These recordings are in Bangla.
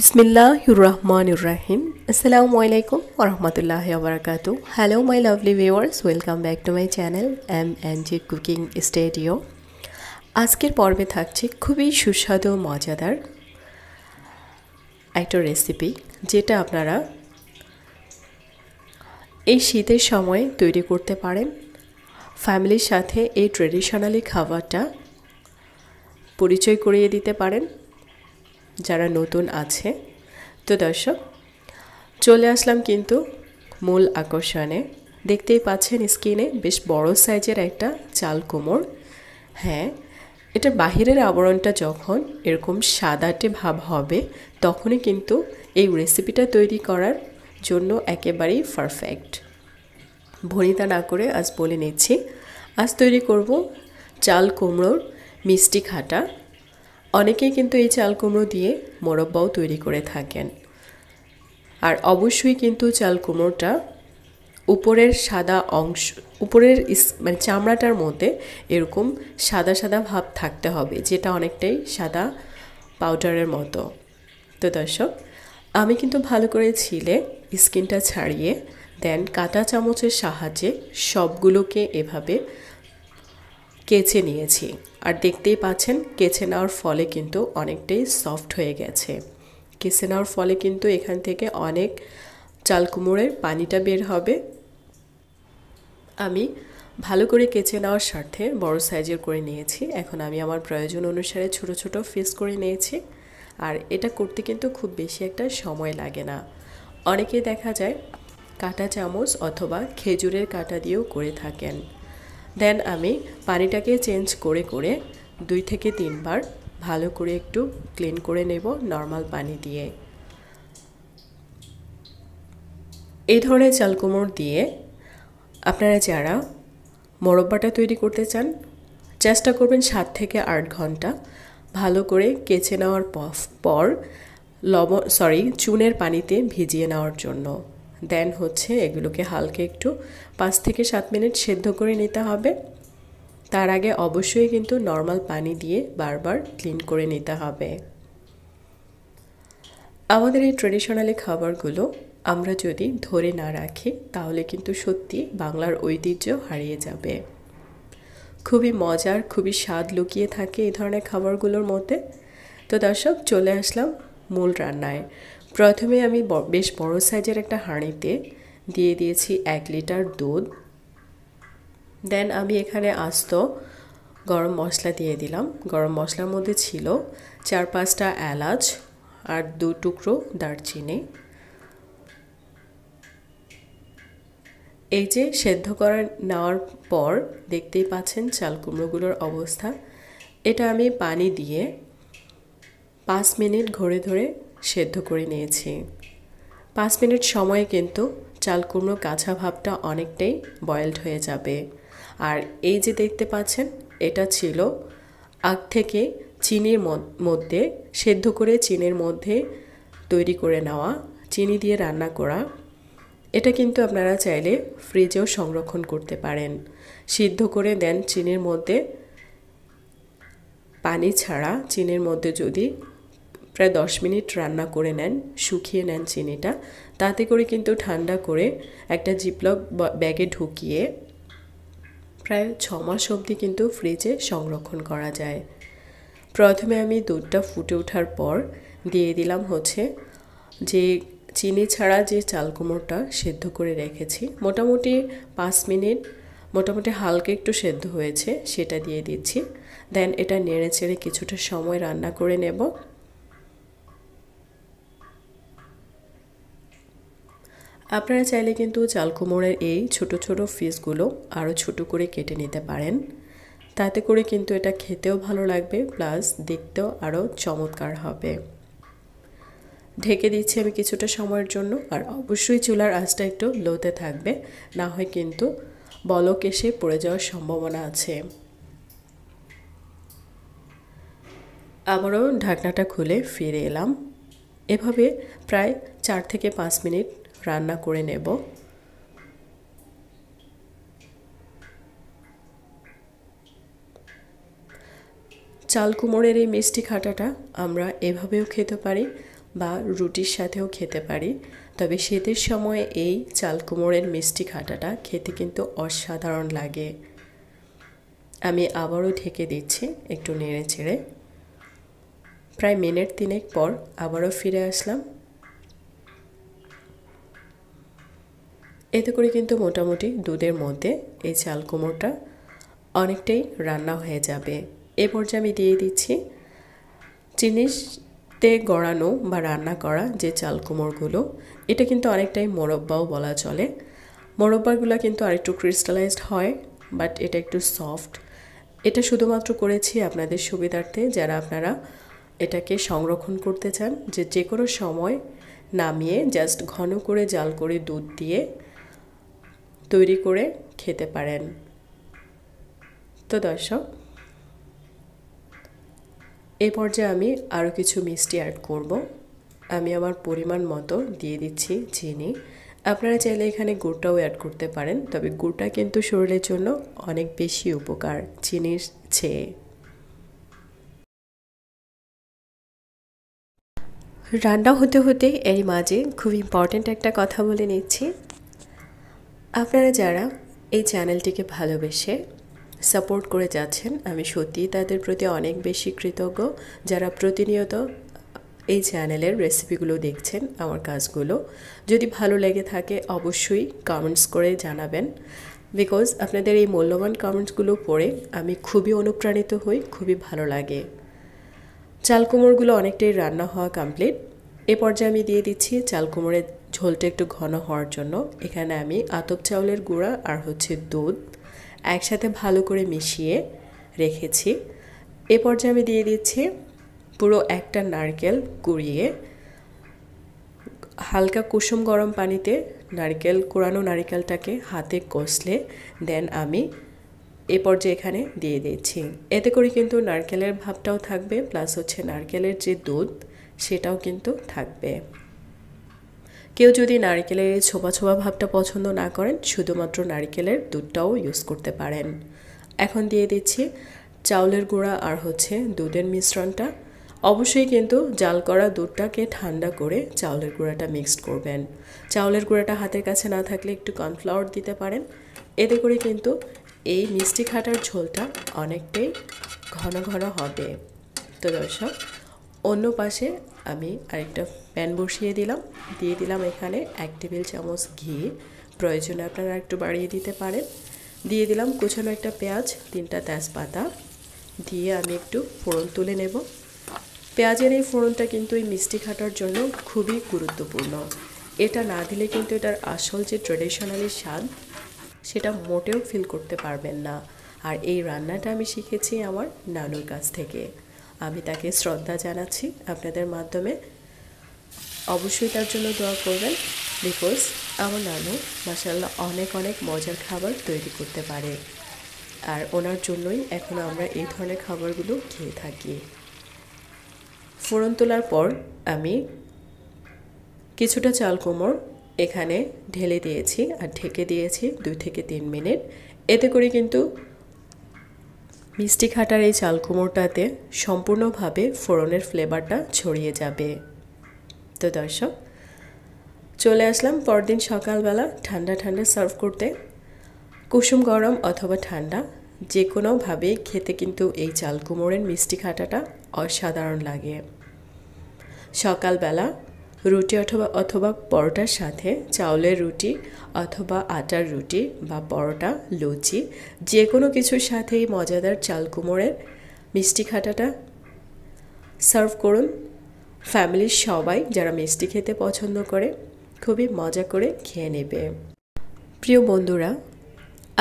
বিসমিল্লাহির রহমানুর রাহিম আসসালামু আলাইকুম ওরহমতুল্লাহ আবরাকাতু hello my lovely viewers welcome back to my channel M and G cooking studio আজকের পর্বে থাকছে খুবই সুস্বাদু মজাদার একটা রেসিপি যেটা আপনারা এই শীতের সময় তৈরি করতে পারেন ফ্যামিলির সাথে এই ট্রেডিশনালি খাবারটা পরিচয় করিয়ে দিতে পারেন যারা নতুন আছে তো দর্শক চলে আসলাম কিন্তু মূল আকর্ষণে দেখতেই পাচ্ছেন স্কিনে বেশ বড় সাইজের একটা চাল কোমর হ্যাঁ এটা বাহিরের আবরণটা যখন এরকম সাদাটে ভাব হবে তখনই কিন্তু এই রেসিপিটা তৈরি করার জন্য একেবারেই পারফেক্ট ভনিতা না করে আজ বলে নিচ্ছি আজ তৈরি করব চাল কুমড়োর মিষ্টি খাটা অনেকেই কিন্তু এই চাল কুমড়ো দিয়ে মোরব্বাও তৈরি করে থাকেন আর অবশ্যই কিন্তু চাল কুমড়োটা উপরের সাদা অংশ উপরের মানে চামড়াটার মধ্যে এরকম সাদা সাদা ভাব থাকতে হবে যেটা অনেকটাই সাদা পাউডারের মতো তো দর্শক আমি কিন্তু ভালো করে ছিলে স্কিনটা ছাড়িয়ে দেন কাটা চামচের সাহায্যে সবগুলোকে এভাবে কেচে নিয়েছি আর দেখতেই পাচ্ছেন কেচে নেওয়ার ফলে কিন্তু অনেকটাই সফট হয়ে গেছে কেচে নেওয়ার ফলে কিন্তু এখান থেকে অনেক চাল কুমড়ের পানিটা বের হবে আমি ভালো করে কেচে নেওয়ার স্বার্থে বড় সাইজের করে নিয়েছি এখন আমি আমার প্রয়োজন অনুসারে ছোট ছোট ফিস করে নিয়েছি আর এটা করতে কিন্তু খুব বেশি একটা সময় লাগে না অনেকেই দেখা যায় কাঁটা চামচ অথবা খেজুরের কাঁটা দিয়েও করে থাকেন দেন আমি পানিটাকে চেঞ্জ করে করে দুই থেকে তিনবার ভালো করে একটু ক্লিন করে নেব নর্মাল পানি দিয়ে এই ধরনের চালকুমড় দিয়ে আপনারা যারা মোরব্বাটা তৈরি করতে চান চেষ্টা করবেন সাত থেকে আট ঘন্টা ভালো করে কেচে নেওয়ার পর লবণ সরি চুনের পানিতে ভিজিয়ে নেওয়ার জন্য দেন হচ্ছে এগুলোকে হালকা একটু পাঁচ থেকে সাত মিনিট সেদ্ধ করে নিতে হবে তার আগে অবশ্যই কিন্তু নর্মাল পানি দিয়ে বারবার ক্লিন করে নিতে হবে আমাদের এই ট্রেডিশনালি খাবারগুলো আমরা যদি ধরে না রাখি তাহলে কিন্তু সত্যি বাংলার ঐতিহ্য হারিয়ে যাবে খুবই মজার খুবই স্বাদ লুকিয়ে থাকে এই ধরনের খাবারগুলোর মধ্যে তো দর্শক চলে আসলাম মূল রান্নায় প্রথমে আমি বেশ বড় সাইজের একটা হাঁড়িতে দিয়ে দিয়েছি এক লিটার দুধ দেন আমি এখানে আস্ত গরম মশলা দিয়ে দিলাম গরম মশলার মধ্যে ছিল চার পাঁচটা এলাচ আর দু টুকরো দারচিনি এই যে সেদ্ধ করা নেওয়ার পর দেখতেই পাচ্ছেন চাল কুমড়োগুলোর অবস্থা এটা আমি পানি দিয়ে পাঁচ মিনিট ঘরে ধরে সেদ্ধ করে নিয়েছি পাঁচ মিনিট সময়ে কিন্তু চাল কুমড়ো কাঁচা ভাবটা অনেকটাই বয়েলড হয়ে যাবে আর এই যে দেখতে পাচ্ছেন এটা ছিল আগ থেকে চিনির মধ্যে সেদ্ধ করে চিনির মধ্যে তৈরি করে নেওয়া চিনি দিয়ে রান্না করা এটা কিন্তু আপনারা চাইলে ফ্রিজেও সংরক্ষণ করতে পারেন সিদ্ধ করে দেন চিনির মধ্যে পানি ছাড়া চিনির মধ্যে যদি প্রায় দশ মিনিট রান্না করে নেন শুকিয়ে নেন চিনিটা তাতে করে কিন্তু ঠান্ডা করে একটা জিপলক ব্যাগে ঢুকিয়ে প্রায় ছ মাস অবধি কিন্তু ফ্রিজে সংরক্ষণ করা যায় প্রথমে আমি দুধটা ফুটে ওঠার পর দিয়ে দিলাম হচ্ছে যে চিনি ছাড়া যে চালকুমোরটা সেদ্ধ করে রেখেছি মোটামুটি পাঁচ মিনিট মোটামুটি হালকা একটু সেদ্ধ হয়েছে সেটা দিয়ে দিচ্ছি দেন এটা নেড়ে চেড়ে কিছুটা সময় রান্না করে নেব আপনারা চাইলে কিন্তু চালকুমড়ের এই ছোট ছোট ফিসগুলো আরও ছোট করে কেটে নিতে পারেন তাতে করে কিন্তু এটা খেতেও ভালো লাগবে প্লাস দেখতেও আরও চমৎকার হবে ঢেকে দিচ্ছি আমি কিছুটা সময়ের জন্য আর অবশ্যই চুলার আঁচটা একটু লোতে থাকবে না হয় কিন্তু বলক এসে পড়ে যাওয়ার সম্ভাবনা আছে আবারও ঢাকনাটা খুলে ফিরে এলাম এভাবে প্রায় চার থেকে পাঁচ মিনিট রান্না করে নেব চাল কুমড়ের এই মিষ্টি খাটাটা আমরা এভাবেও খেতে পারি বা রুটির সাথেও খেতে পারি তবে শীতের সময়ে এই চাল কুমড়ের মিষ্টি খাটাটা খেতে কিন্তু অসাধারণ লাগে আমি আবারও ঢেকে দিচ্ছি একটু নেড়ে চেড়ে প্রায় মিনিট তিনেক পর আবারও ফিরে আসলাম এতে করে কিন্তু মোটামুটি দুধের মধ্যে এই চাল কুমড়টা অনেকটাই রান্না হয়ে যাবে এ পর্যায়ে আমি দিয়ে দিচ্ছি চিনিতে গড়ানো বা রান্না করা যে চাল কুমড়গুলো এটা কিন্তু অনেকটাই মোরব্বাও বলা চলে মোরব্বাগুলো কিন্তু আরেকটু ক্রিস্টালাইজড হয় বাট এটা একটু সফট এটা শুধুমাত্র করেছি আপনাদের সুবিধার্থে যারা আপনারা এটাকে সংরক্ষণ করতে চান যে যে কোনো সময় নামিয়ে জাস্ট ঘন করে জাল করে দুধ দিয়ে তৈরি করে খেতে পারেন তো দর্শক এ পর্যায়ে আমি আরও কিছু মিষ্টি অ্যাড করব আমি আমার পরিমাণ মতো দিয়ে দিচ্ছি চিনি আপনারা চাইলে এখানে গুড়টাও অ্যাড করতে পারেন তবে গুড়টা কিন্তু শরীরের জন্য অনেক বেশি উপকার চিনির চেয়ে রান্না হতে হতে এর মাঝে খুব ইম্পর্ট্যান্ট একটা কথা বলে নিচ্ছি আপনারা যারা এই চ্যানেলটিকে ভালোবেসে সাপোর্ট করে যাচ্ছেন আমি সত্যিই তাদের প্রতি অনেক বেশি কৃতজ্ঞ যারা প্রতিনিয়ত এই চ্যানেলের রেসিপিগুলো দেখছেন আমার কাজগুলো যদি ভালো লেগে থাকে অবশ্যই কমেন্টস করে জানাবেন বিকজ আপনাদের এই মূল্যবান কমেন্টসগুলো পড়ে আমি খুবই অনুপ্রাণিত হই খুবই ভালো লাগে চাল কুমড়গুলো অনেকটাই রান্না হওয়া কমপ্লিট এ পর্যায়ে আমি দিয়ে দিচ্ছি চাল কুমড়ের ঝোলটা একটু ঘন হওয়ার জন্য এখানে আমি আতপ চাউলের গুঁড়া আর হচ্ছে দুধ একসাথে ভালো করে মিশিয়ে রেখেছি এ পর্যায়ে আমি দিয়ে দিচ্ছি পুরো একটা নারকেল কুড়িয়ে হালকা কুসুম গরম পানিতে নারকেল কোরানো নারকেলটাকে হাতে কষলে দেন আমি এ পর্যায়ে এখানে দিয়ে দিচ্ছি এতে করে কিন্তু নারকেলের ভাবটাও থাকবে প্লাস হচ্ছে নারকেলের যে দুধ সেটাও কিন্তু থাকবে কেউ যদি নারকেলের এই ছোপা ছোপা ভাবটা পছন্দ না করেন শুধুমাত্র নারকেলের দুধটাও ইউজ করতে পারেন এখন দিয়ে দিচ্ছি চাউলের গুঁড়া আর হচ্ছে দুধের মিশ্রণটা অবশ্যই কিন্তু জাল করা দুধটাকে ঠান্ডা করে চাউলের গুঁড়াটা মিক্সড করবেন চাউলের গুঁড়াটা হাতের কাছে না থাকলে একটু কর্নফ্লাওয়ার দিতে পারেন এতে করে কিন্তু এই মিষ্টি খাটার ঝোলটা অনেকটাই ঘন ঘন হবে তো দর্শক অন্য পাশে আমি আরেকটা প্যান বসিয়ে দিলাম দিয়ে দিলাম এখানে এক টেবিল চামচ ঘি প্রয়োজনে আপনারা একটু বাড়িয়ে দিতে পারেন দিয়ে দিলাম কোচানো একটা পেঁয়াজ তিনটা তেজপাতা দিয়ে আমি একটু ফোড়ন তুলে নেব পেঁয়াজের এই ফোড়নটা কিন্তু এই মিষ্টি খাটার জন্য খুবই গুরুত্বপূর্ণ এটা না দিলে কিন্তু এটার আসল যে ট্রেডিশনালি স্বাদ সেটা মোটেও ফিল করতে পারবেন না আর এই রান্নাটা আমি শিখেছি আমার নানুর কাছ থেকে আমি তাকে শ্রদ্ধা জানাচ্ছি আপনাদের মাধ্যমে অবশ্যই তার জন্য দোয়া করবেন বিকজ আমার নানু মাসাল্লাহ অনেক অনেক মজার খাবার তৈরি করতে পারে আর ওনার জন্যই এখন আমরা এই ধরনের খাবারগুলো খেয়ে থাকি ফোড়ন তোলার পর আমি কিছুটা চাল কোমর এখানে ঢেলে দিয়েছি আর ঢেকে দিয়েছি দুই থেকে তিন মিনিট এতে করে কিন্তু মিষ্টি খাটার এই চাল কোমরটাতে সম্পূর্ণভাবে ফোড়নের ফ্লেভারটা ছড়িয়ে যাবে তো দর্শক চলে আসলাম পরদিন সকালবেলা ঠান্ডা ঠান্ডা সার্ভ করতে কুসুম গরম অথবা ঠান্ডা যে কোনোভাবে খেতে কিন্তু এই চাল কুমড়ের মিষ্টি খাটাটা অসাধারণ লাগে সকালবেলা রুটি অথবা অথবা পরোটার সাথে চাউলের রুটি অথবা আটার রুটি বা পরোটা লুচি যে কোনো কিছুর সাথেই মজাদার চাল কুমড়ের মিষ্টি খাটাটা সার্ভ করুন ফ্যামিলির সবাই যারা মিষ্টি খেতে পছন্দ করে খুবই মজা করে খেয়ে নেবে প্রিয় বন্ধুরা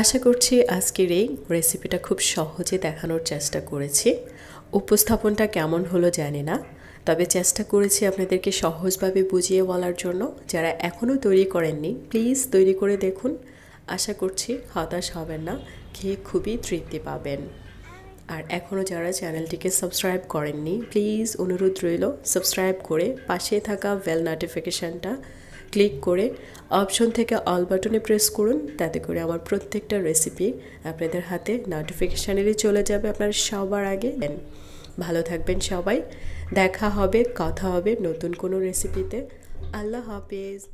আশা করছি আজকের এই রেসিপিটা খুব সহজে দেখানোর চেষ্টা করেছি উপস্থাপনটা কেমন হলো জানি না তবে চেষ্টা করেছি আপনাদেরকে সহজভাবে বুঝিয়ে বলার জন্য যারা এখনও তৈরি করেননি প্লিজ তৈরি করে দেখুন আশা করছি হতাশ হবেন না খেয়ে খুবই তৃপ্তি পাবেন আর এখনও যারা চ্যানেলটিকে সাবস্ক্রাইব করেননি প্লিজ অনুরোধ রইল সাবস্ক্রাইব করে পাশে থাকা বেল নোটিফিকেশানটা ক্লিক করে অপশন থেকে অল বাটনে প্রেস করুন তাতে করে আমার প্রত্যেকটা রেসিপি আপনাদের হাতে নোটিফিকেশানেরই চলে যাবে আপনার সবার আগে দেন ভালো থাকবেন সবাই দেখা হবে কথা হবে নতুন কোনো রেসিপিতে আল্লাহ হাফেজ